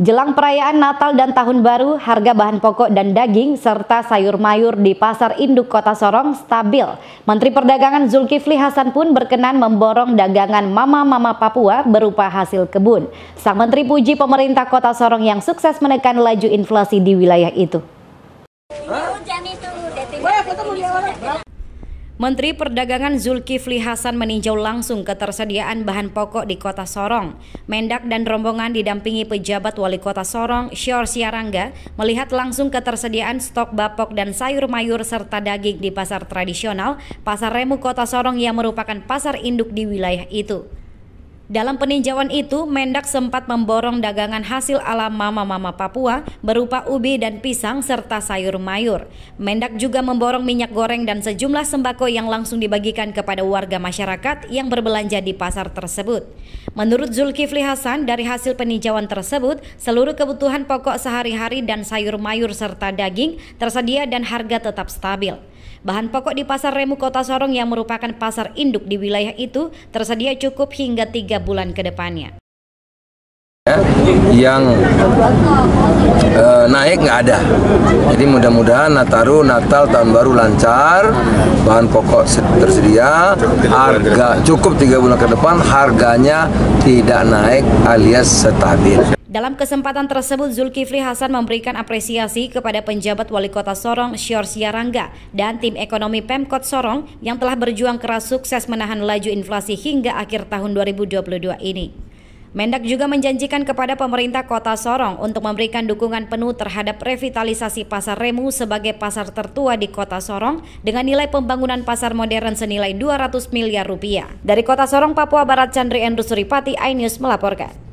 Jelang perayaan Natal dan Tahun Baru, harga bahan pokok dan daging serta sayur mayur di pasar induk kota Sorong stabil. Menteri Perdagangan Zulkifli Hasan pun berkenan memborong dagangan mama-mama Papua berupa hasil kebun. Sang Menteri puji pemerintah kota Sorong yang sukses menekan laju inflasi di wilayah itu. Menteri Perdagangan Zulkifli Hasan meninjau langsung ketersediaan bahan pokok di Kota Sorong. Mendak dan rombongan didampingi pejabat Wali Kota Sorong, Syor Siarangga, melihat langsung ketersediaan stok bapok dan sayur mayur serta daging di pasar tradisional, Pasar Remu Kota Sorong yang merupakan pasar induk di wilayah itu. Dalam peninjauan itu, Mendak sempat memborong dagangan hasil alam mama-mama Papua berupa ubi dan pisang serta sayur mayur. Mendak juga memborong minyak goreng dan sejumlah sembako yang langsung dibagikan kepada warga masyarakat yang berbelanja di pasar tersebut. Menurut Zulkifli Hasan, dari hasil peninjauan tersebut, seluruh kebutuhan pokok sehari-hari dan sayur mayur serta daging tersedia dan harga tetap stabil. Bahan pokok di pasar Remu Kota Sorong yang merupakan pasar induk di wilayah itu tersedia cukup hingga tiga bulan ke depannya. Ya, yang e, naik nggak ada, jadi mudah-mudahan Nataru, Natal, Tahun Baru lancar, bahan pokok tersedia, harga cukup tiga bulan ke depan, harganya tidak naik alias stabil. Dalam kesempatan tersebut, Zulkifli Hasan memberikan apresiasi kepada penjabat wali kota Sorong, Syor Siarangga, dan tim ekonomi Pemkot Sorong yang telah berjuang keras sukses menahan laju inflasi hingga akhir tahun 2022 ini. Mendak juga menjanjikan kepada pemerintah kota Sorong untuk memberikan dukungan penuh terhadap revitalisasi pasar Remu sebagai pasar tertua di kota Sorong dengan nilai pembangunan pasar modern senilai 200 miliar rupiah. Dari kota Sorong, Papua Barat, Chandri Endusuripati, iNews melaporkan.